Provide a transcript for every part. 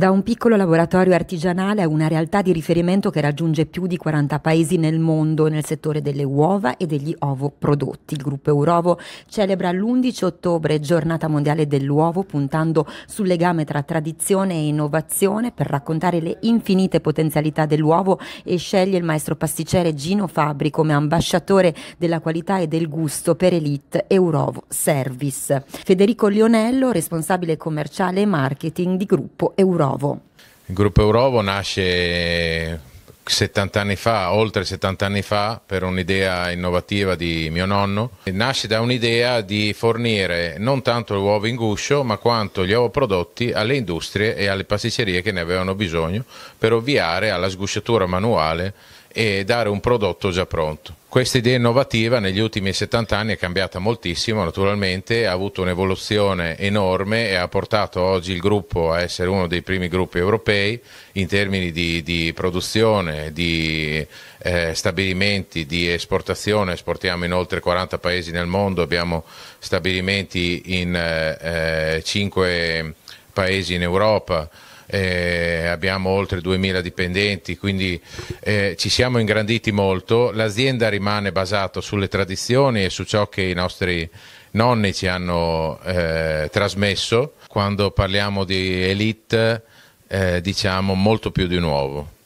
da un piccolo laboratorio artigianale a una realtà di riferimento che raggiunge più di 40 paesi nel mondo nel settore delle uova e degli ovoprodotti. Il gruppo Eurovo celebra l'11 ottobre giornata mondiale dell'uovo puntando sul legame tra tradizione e innovazione per raccontare le infinite potenzialità dell'uovo e sceglie il maestro pasticcere Gino Fabri come ambasciatore della qualità e del gusto per Elite Eurovo Service. Federico Lionello, responsabile commerciale e marketing di gruppo Eurovo. Eurovo. Il gruppo Eurovo nasce 70 anni fa, oltre 70 anni fa, per un'idea innovativa di mio nonno. Nasce da un'idea di fornire non tanto le uova in guscio, ma quanto gli uova prodotti alle industrie e alle pasticcerie che ne avevano bisogno per ovviare alla sgusciatura manuale e dare un prodotto già pronto. Questa idea innovativa negli ultimi 70 anni è cambiata moltissimo, naturalmente, ha avuto un'evoluzione enorme e ha portato oggi il gruppo a essere uno dei primi gruppi europei in termini di, di produzione, di eh, stabilimenti, di esportazione. Esportiamo in oltre 40 paesi nel mondo, abbiamo stabilimenti in eh, 5 eh, paesi in Europa eh, abbiamo oltre 2000 dipendenti, quindi eh, ci siamo ingranditi molto, l'azienda rimane basata sulle tradizioni e su ciò che i nostri nonni ci hanno eh, trasmesso, quando parliamo di elite eh, diciamo molto più di nuovo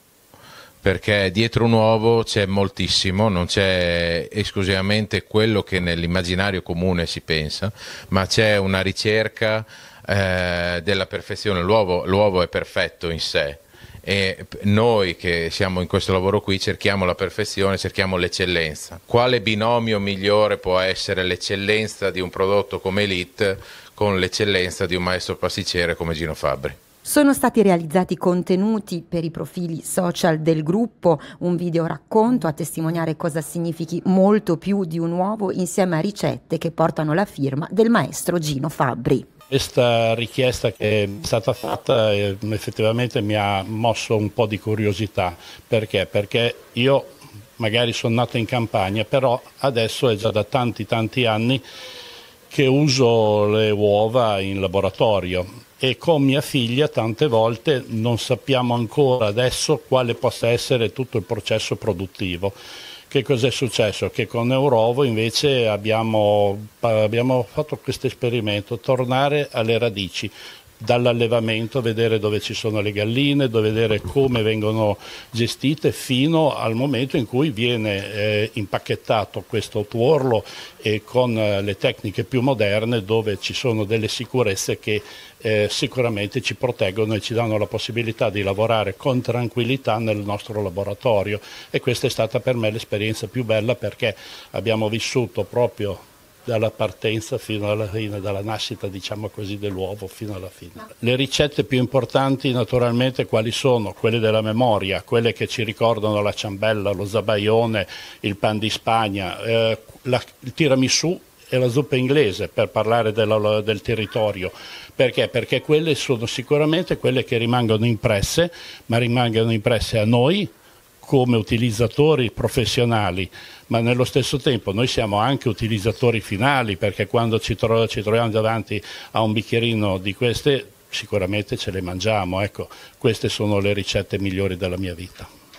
perché dietro un uovo c'è moltissimo, non c'è esclusivamente quello che nell'immaginario comune si pensa, ma c'è una ricerca eh, della perfezione, l'uovo, l'uovo è perfetto in sé, e noi che siamo in questo lavoro qui cerchiamo la perfezione, cerchiamo l'eccellenza. Quale binomio migliore può essere l'eccellenza di un prodotto come Elite con l'eccellenza di un maestro pasticcere come Gino Fabri? Sono stati realizzati contenuti per i profili social del gruppo, un video racconto a testimoniare cosa significhi molto più di un uovo insieme a ricette che portano la firma del maestro Gino Fabbri. Questa richiesta che è stata fatta eh, effettivamente mi ha mosso un po' di curiosità. Perché? Perché io magari sono nato in campagna, però adesso è già da tanti tanti anni che uso le uova in laboratorio e con mia figlia tante volte non sappiamo ancora adesso quale possa essere tutto il processo produttivo. Che cos'è successo? Che con Eurovo invece abbiamo, abbiamo fatto questo esperimento, tornare alle radici, dall'allevamento, vedere dove ci sono le galline, vedere come vengono gestite fino al momento in cui viene eh, impacchettato questo tuorlo e con eh, le tecniche più moderne dove ci sono delle sicurezze che eh, sicuramente ci proteggono e ci danno la possibilità di lavorare con tranquillità nel nostro laboratorio e questa è stata per me l'esperienza più bella perché abbiamo vissuto proprio dalla partenza fino alla fine, dalla nascita diciamo così dell'uovo fino alla fine. Le ricette più importanti naturalmente quali sono? Quelle della memoria, quelle che ci ricordano la ciambella, lo zabaione, il pan di Spagna, eh, la, il tiramisù e la zuppa inglese per parlare della, del territorio. Perché? Perché quelle sono sicuramente quelle che rimangono impresse, ma rimangono impresse a noi, come utilizzatori professionali, ma nello stesso tempo noi siamo anche utilizzatori finali perché quando ci, tro ci troviamo davanti a un bicchierino di queste sicuramente ce le mangiamo, ecco, queste sono le ricette migliori della mia vita.